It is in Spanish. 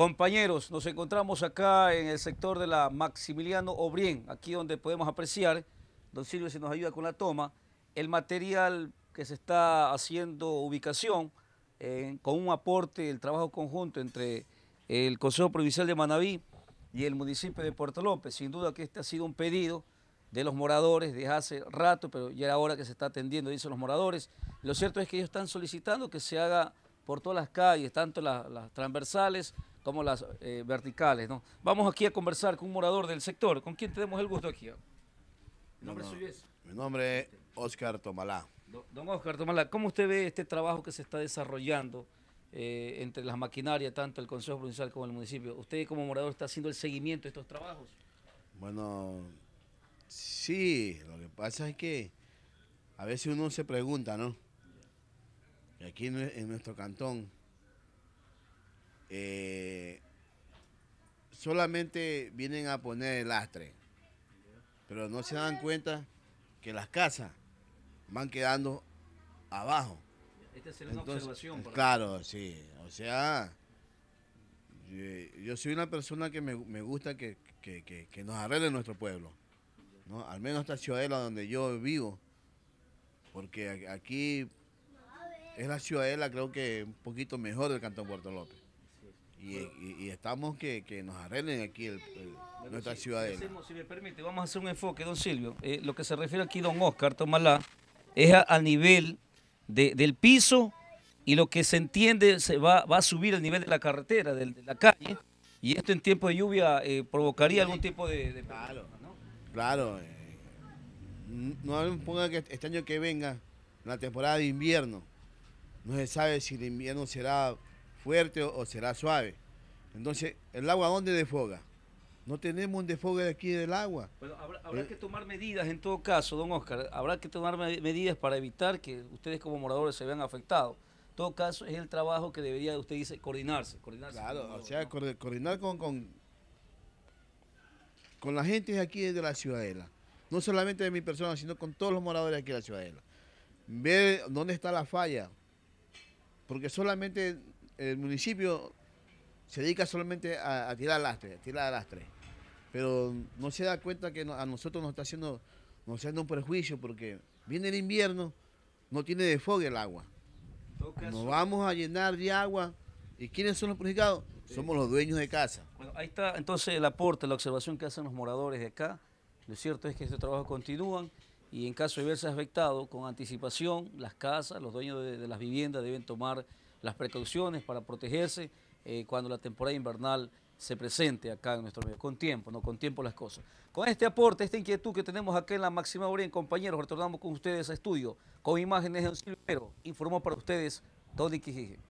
Compañeros, nos encontramos acá en el sector de la Maximiliano Obrien, aquí donde podemos apreciar, don Silvio si nos ayuda con la toma, el material que se está haciendo ubicación eh, con un aporte el trabajo conjunto entre el Consejo Provincial de Manaví y el municipio de Puerto López. Sin duda que este ha sido un pedido de los moradores desde hace rato, pero ya era hora que se está atendiendo, dicen los moradores. Lo cierto es que ellos están solicitando que se haga por todas las calles, tanto las transversales, como las eh, verticales. ¿no? Vamos aquí a conversar con un morador del sector. ¿Con quién tenemos el gusto aquí? Mi nombre es. Mi nombre es Oscar Tomalá. Don Oscar Tomalá, ¿cómo usted ve este trabajo que se está desarrollando eh, entre las maquinarias, tanto el Consejo Provincial como el municipio? ¿Usted como morador está haciendo el seguimiento de estos trabajos? Bueno, sí, lo que pasa es que a veces uno se pregunta, ¿no? Aquí en nuestro cantón eh, solamente vienen a poner el lastre, pero no se dan cuenta que las casas van quedando abajo. Esta es Entonces, una observación. claro, sí. O sea, yo, soy una persona que me, gusta que, que, que, que, nos arregle nuestro pueblo. ¿no? Al menos esta ciudadela donde yo vivo. Porque aquí es la ciudadela creo que un poquito mejor del Cantón Puerto López. Y, estamos que, nos arreglen aquí el, nuestra ciudad. si me permite, vamos a hacer un enfoque, don Silvio. Eh, lo que se refiere aquí, don Oscar Tomalá, es a, nivel del piso y lo que se entiende se va, va a subir al nivel de la carretera, de, la calle, y esto en tiempo de lluvia eh, provocaría algún tipo de... claro, ¿no? claro. Eh, no ponga que este año que venga, la temporada de invierno, no se sabe si el invierno será fuerte o, será suave. Entonces, ¿el agua dónde defoga? No tenemos un defogue aquí del agua. Bueno, habrá, eh, que tomar medidas en todo caso, don Oscar. Habrá que tomar medidas para evitar que ustedes como moradores se vean afectados. En todo caso, es el trabajo que debería, usted dice, coordinarse. claro, o sea, coordinar con, con, con la gente de aquí de la Ciudadela. No solamente de mi persona, sino con todos los moradores de aquí de la Ciudadela. Ver dónde está la falla. Porque solamente el municipio se dedica solamente a, tirar lastre, a tirar lastre. Pero no se da cuenta que a nosotros nos está haciendo, nos está un perjuicio porque viene el invierno, no tiene de desfogue el agua. Nos vamos a llenar de agua. ¿Y quiénes son los perjudicados? Somos los dueños de casa. Bueno, ahí está entonces el aporte, la observación que hacen los moradores de acá. Lo cierto es que este trabajo continúa y en caso de verse afectado, con anticipación, las casas, los dueños de las viviendas deben tomar las precauciones para protegerse eh, cuando la temporada invernal se presente acá en nuestro medio, con tiempo, no con tiempo las cosas. Con este aporte, esta inquietud que tenemos acá en la máxima hora, compañeros, retornamos con ustedes a estudio con imágenes de un Silvero. Informó para ustedes Tony Quijige.